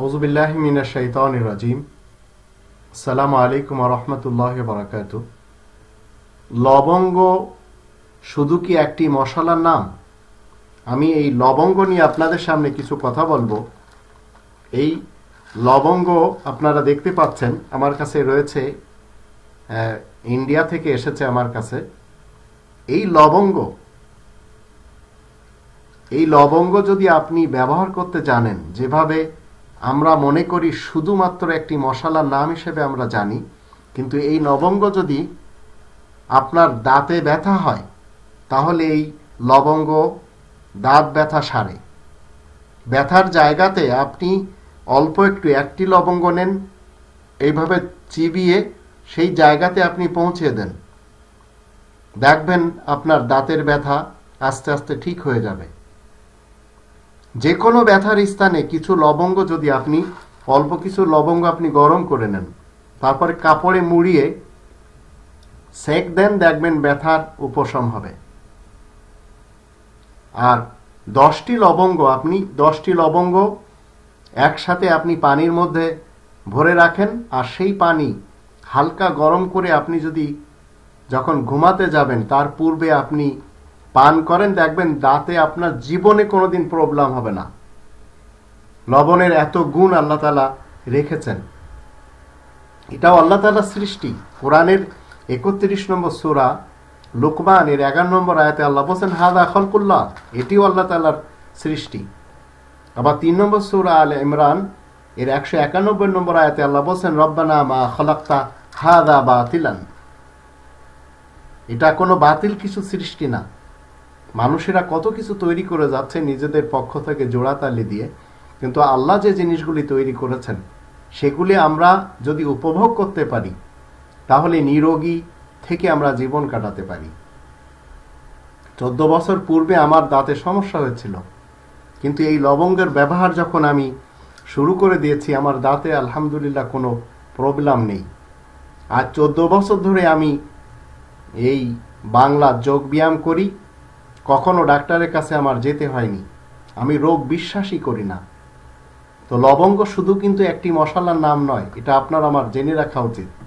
হজুবিল্লাহ মিনা শৈতান সালাম আলাইকুম রহমতুল্লাহ বারাকাত লবঙ্গ শুধু কি একটি মশলার নাম আমি এই লবঙ্গ নিয়ে আপনাদের সামনে কিছু কথা বলবো এই লবঙ্গ আপনারা দেখতে পাচ্ছেন আমার কাছে রয়েছে ইন্ডিয়া থেকে এসেছে আমার কাছে এই লবঙ্গ এই লবঙ্গ যদি আপনি ব্যবহার করতে জানেন যেভাবে আমরা মনে করি শুধুমাত্র একটি মশালার নাম হিসেবে আমরা জানি কিন্তু এই লবঙ্গ যদি আপনার দাঁতে ব্যথা হয় তাহলে এই লবঙ্গ দাঁত ব্যথা সারে ব্যথার জায়গাতে আপনি অল্প একটু একটি লবঙ্গ নেন এইভাবে চিবিয়ে সেই জায়গাতে আপনি পৌঁছে দেন দেখবেন আপনার দাঁতের ব্যথা আস্তে আস্তে ঠিক হয়ে যাবে যে কোনো ব্যথার স্থানে কিছু লবঙ্গ যদি আপনি অল্প কিছু লবঙ্গ আপনি গরম করে নেন তারপরে কাপড়ে মুড়িয়ে সেক দেন দেখবেন ব্যথার উপশম হবে আর দশটি লবঙ্গ আপনি দশটি লবঙ্গ একসাথে আপনি পানির মধ্যে ভরে রাখেন আর সেই পানি হালকা গরম করে আপনি যদি যখন ঘুমাতে যাবেন তার পূর্বে আপনি পান করেন দেখবেন দাঁতে আপনার জীবনে কোনোদিন প্রবলেম হবে না লবণের এত গুণ আল্লাহ তালা রেখেছেন এটাও আল্লাহ তালা সৃষ্টি কোরআনের একত্রিশ নম্বর সুরা লোকমান এর এগারো নম্বর আয়াতে আল্লাহ বলছেন হাদা খলকুল্লাহ এটিও আল্লাহ তালার সৃষ্টি আবার তিন নম্বর সুরা আল ইমরান এর একশো একানব্বই নম্বর আয়াতে আল্লাহ বসেন রব্বানা মা খলাক্তা হাদা বাতিলান এটা কোনো বাতিল কিছু সৃষ্টি না মানুষেরা কত কিছু তৈরি করে যাচ্ছে নিজেদের পক্ষ থেকে জোড়াতালি দিয়ে কিন্তু আল্লাহ যে জিনিসগুলি তৈরি করেছেন সেগুলি আমরা যদি উপভোগ করতে পারি তাহলে নিরোগী থেকে আমরা জীবন কাটাতে পারি চোদ্দ বছর পূর্বে আমার দাঁতে সমস্যা হয়েছিল কিন্তু এই লবঙ্গের ব্যবহার যখন আমি শুরু করে দিয়েছি আমার দাঁতে আলহামদুলিল্লাহ কোনো প্রবলেম নেই আর চোদ্দ বছর ধরে আমি এই বাংলা যোগব্যায়াম করি কখনো ডাক্তারের কাছে আমার যেতে হয়নি আমি রোগ বিশ্বাসই করি না তো লবঙ্গ শুধু কিন্তু একটি মশালার নাম নয় এটা আপনার আমার জেনে রাখা উচিত